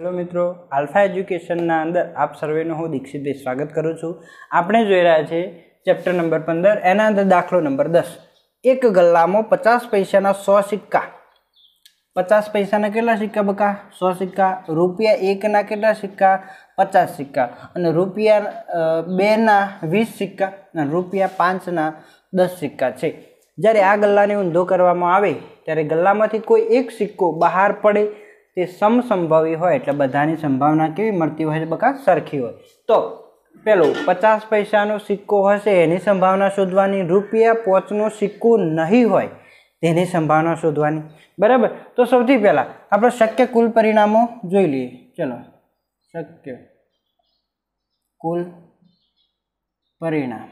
hello મિત્રો alpha એજ્યુકેશનના અંદર આપ સર્વેનો હું દીક્ષિતભાઈ સ્વાગત કરું છું આપણે જોઈ રહ્યા છે ચેપ્ટર નંબર પંદર એના અંદર દાખલો નંબર દસ એક ગલ્લામાં પચાસ પૈસાના સો સિક્કા પચાસ પૈસાના કેટલા સિક્કા બકા સો સિક્કા રૂપિયા એકના કેટલા સિક્કા પચાસ સિક્કા અને રૂપિયા બેના વીસ સિક્કા અને રૂપિયા પાંચના દસ સિક્કા છે જ્યારે આ ગલ્લાને ઊંધો કરવામાં આવે ત્યારે ગલ્લામાંથી કોઈ એક સિક્કો બહાર પડે તે સમસંભવી હોય એટલે બધાની સંભાવના કેવી મળતી હોય બકા સરખી હોય તો પેલું પચાસ પૈસાનો સિક્કો હશે એની સંભાવના શોધવાની રૂપિયા પોચનો સિક્કો નહીં હોય તેની સંભાવના શોધવાની બરાબર તો સૌથી પહેલાં આપણે શક્ય કુલ પરિણામો જોઈ લઈએ ચલો શક્ય કુલ પરિણામ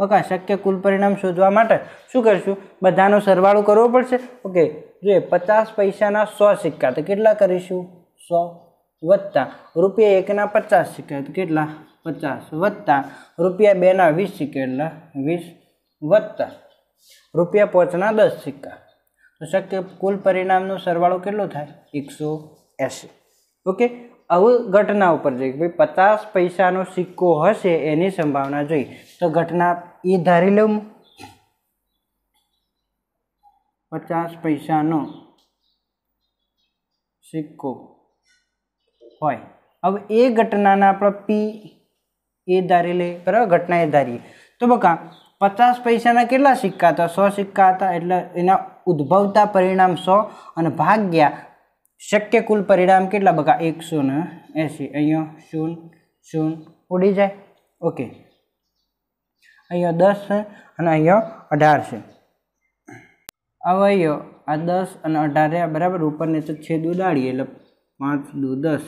બકા શક્ય કુલ પરિણામ શોધવા માટે શું કરીશું બધાનો સરવાળો કરવો પડશે ઓકે જોઈએ પચાસ પૈસાના સો સિક્કા તો કેટલા કરીશું સો વત્તા રૂપિયા એકના પચાસ સિક્કા તો કેટલા પચાસ વત્તા રૂપિયા બેના વીસ સિક્કા એટલા વીસ વત્તા રૂપિયા પાંચના દસ સિક્કા તો શક્ય કુલ પરિણામનો સરવાળો કેટલો થાય એકસો એસી ઓકે આવું ઘટના ઉપર જોઈએ ભાઈ પચાસ પૈસાનો સિક્કો હશે એની સંભાવના જોઈ તો ઘટના એ ધારી લઉં પચાસ પૈસાનો સિક્કો હોય હવે એ ઘટનાના આપણે પી એ ધારી લઈએ બરાબર ઘટના એ ધારીએ તો બકા પચાસ પૈસાના કેટલા સિક્કા હતા સો સિક્કા હતા એટલે એના ઉદ્ભવતા પરિણામ સો અને ભાગ્યા શક્ય કુલ પરિણામ કેટલા બકા એકસો ને એંસી અહીંયા શૂન્ય શૂન્ય ઉડી જાય ઓકે અહીંયા દસ છે અને અહીંયા અઢાર છે અવયવ આ દસ અને અઢાર બરાબર ઉપર નીચે છેદ ઉડાડીએ એટલે પાંચ દુ દસ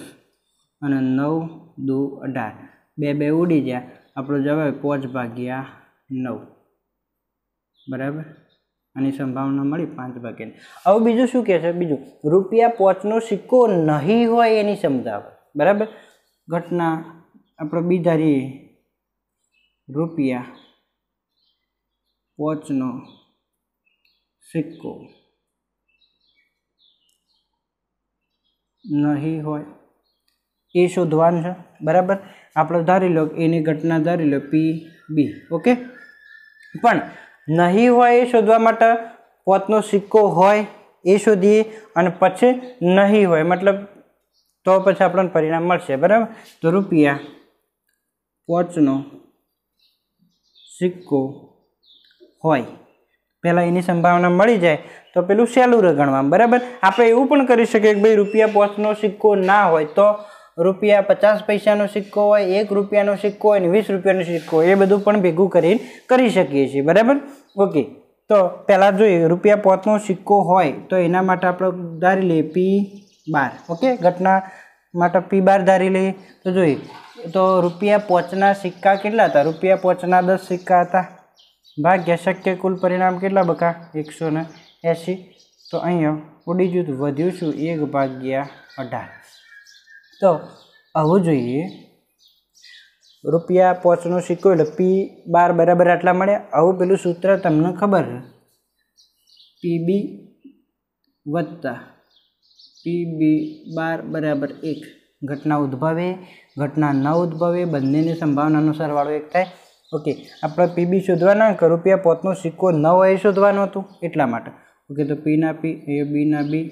અને નવ દુ અઢાર બે બે ઉડી જાય આપણો જવાબ પાંચ ભાગ્યા નવ બરાબર આની સંભાવના મળી પાંચ ભાગ્યાની હવે બીજું શું કહે છે બીજું રૂપિયા પોચનો સિક્કો નહીં હોય એની ક્ષમતા બરાબર ઘટના આપણે બી ધારીએ રૂપિયા પોચનો સિક્કો નહીં હોય એ શોધવાનું છે બરાબર આપણે ધારી લો એની ઘટના ધારી લો પી બી ઓકે પણ નહીં હોય એ શોધવા માટે પોતનો સિક્કો હોય એ શોધીએ અને પછી નહીં હોય મતલબ તો પછી આપણને પરિણામ મળશે બરાબર તો રૂપિયા પોચનો સિક્કો હોય પહેલાં એની સંભાવના મળી જાય તો પેલું સહેલું ગણવામાં બરાબર આપણે એવું પણ કરી શકીએ કે ભાઈ રૂપિયા પોચનો સિક્કો ના હોય તો રૂપિયા પચાસ પૈસાનો સિક્કો હોય એક રૂપિયાનો સિક્કો હોય અને વીસ રૂપિયાનો સિક્કો એ બધું પણ ભેગું કરીને કરી શકીએ છીએ બરાબર ઓકે તો પહેલાં જોઈએ રૂપિયા પોતનો સિક્કો હોય તો એના માટે આપણે ધારી લઈએ પી બાર ઓકે ઘટના માટે પી બાર ધારી લઈએ તો જોઈએ તો રૂપિયા પોચના સિક્કા કેટલા હતા રૂપિયા પોચના દસ સિક્કા હતા ભાગ્ય શક્ય કુલ પરિણામ કેટલા બકા એકસો ને એંસી તો અહીંયા ઉડી જુદું વધ્યું છું એક ભાગ્યા અઢાર તો આવું જોઈએ રૂપિયા પોચનો સિક્કો એટલે પી બાર બરાબર આટલા મળે આવું પેલું સૂત્ર તમને ખબર પીબી વત્તા પીબી બાર બરાબર એક ઘટના ઉદ્ભવે ઘટના ન ઉદ્ભવે બંનેની સંભાવનાનો સરવાળો એક થાય ઓકે આપણે પીબી શોધવાના કે રૂપિયા પોતનો સિક્કો ન હોય શોધવાનો હતું એટલા માટે ઓકે તો પીના પી એ બી ના બી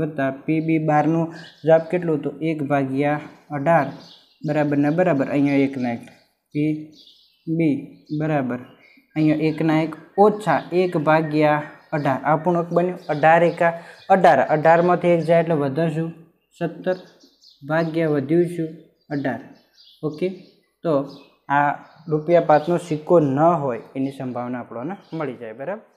વત્તા પીબી બારનું જવાબ કેટલું હતું એક ભાગ્યા અઢાર બરાબરના બરાબર અહીંયા એકના એક પી બી બરાબર અહીંયા એકના એક ઓછા એક ભાગ્યા અઢાર આ પૂર્ણક બન્યું અઢાર એકા અઢાર અઢારમાંથી એક જાય એટલે વધારશું સત્તર ભાગ્યા વધ્યું છું અઢાર ઓકે તો આ રૂપિયા પાંચનો સિક્કો ન હોય એની સંભાવના આપણને મળી જાય બરાબર